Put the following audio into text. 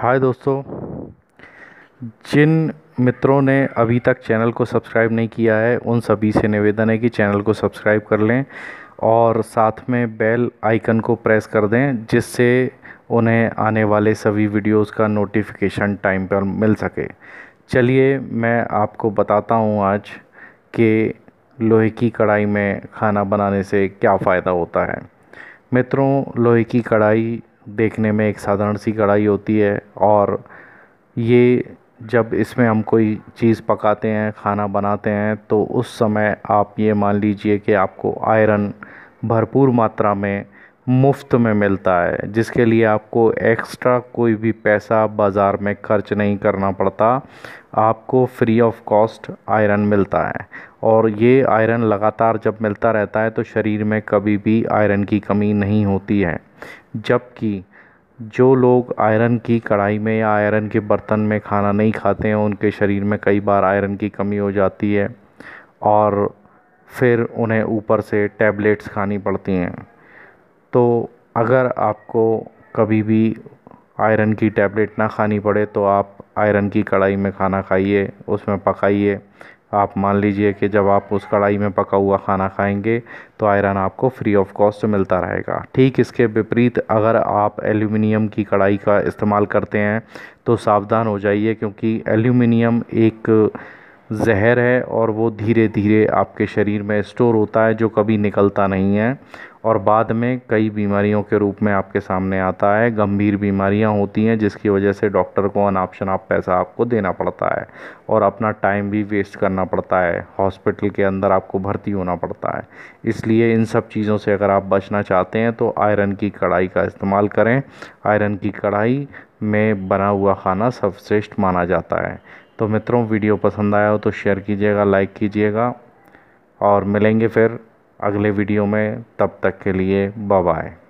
हाय दोस्तों जिन मित्रों ने अभी तक चैनल को सब्सक्राइब नहीं किया है उन सभी से निवेदन है कि चैनल को सब्सक्राइब कर लें और साथ में बेल आइकन को प्रेस कर दें जिससे उन्हें आने वाले सभी वीडियोस का नोटिफिकेशन टाइम पर मिल सके चलिए मैं आपको बताता हूँ आज कि लोहे की कढ़ाई में खाना बनाने से क्या फ़ायदा होता है मित्रों लोहे की कढ़ाई देखने में एक साधारण सी कढ़ाई होती है और ये जब इसमें हम कोई चीज़ पकाते हैं खाना बनाते हैं तो उस समय आप ये मान लीजिए कि आपको आयरन भरपूर मात्रा में मुफ्त में मिलता है जिसके लिए आपको एक्स्ट्रा कोई भी पैसा बाज़ार में खर्च नहीं करना पड़ता आपको फ्री ऑफ कॉस्ट आयरन मिलता है और ये आयरन लगातार जब मिलता रहता है तो शरीर में कभी भी आयरन की कमी नहीं होती है जबकि जो लोग आयरन की कढ़ाई में या आयरन के बर्तन में खाना नहीं खाते हैं उनके शरीर में कई बार आयरन की कमी हो जाती है और फिर उन्हें ऊपर से टैबलेट्स खानी पड़ती हैं तो अगर आपको कभी भी आयरन की टैबलेट ना खानी पड़े तो आप आयरन की कढ़ाई में खाना खाइए उसमें पकाइए आप मान लीजिए कि जब आप उस कढ़ाई में पका हुआ खाना खाएंगे तो आयरन आपको फ्री ऑफ कॉस्ट मिलता रहेगा ठीक इसके विपरीत अगर आप एल्यूमिनियम की कढ़ाई का इस्तेमाल करते हैं तो सावधान हो जाइए क्योंकि एल्यूमिनियम एक जहर है और वो धीरे धीरे आपके शरीर में स्टोर होता है जो कभी निकलता नहीं है और बाद में कई बीमारियों के रूप में आपके सामने आता है गंभीर बीमारियां होती हैं जिसकी वजह से डॉक्टर को अनाप शनाप पैसा आपको देना पड़ता है और अपना टाइम भी वेस्ट करना पड़ता है हॉस्पिटल के अंदर आपको भर्ती होना पड़ता है इसलिए इन सब चीज़ों से अगर आप बचना चाहते हैं तो आयरन की कढ़ाई का इस्तेमाल करें आयरन की कढ़ाई में बना हुआ खाना सर्वश्रेष्ठ माना जाता है तो मित्रों वीडियो पसंद आया हो तो शेयर कीजिएगा लाइक कीजिएगा और मिलेंगे फिर अगले वीडियो में तब तक के लिए बाय बाय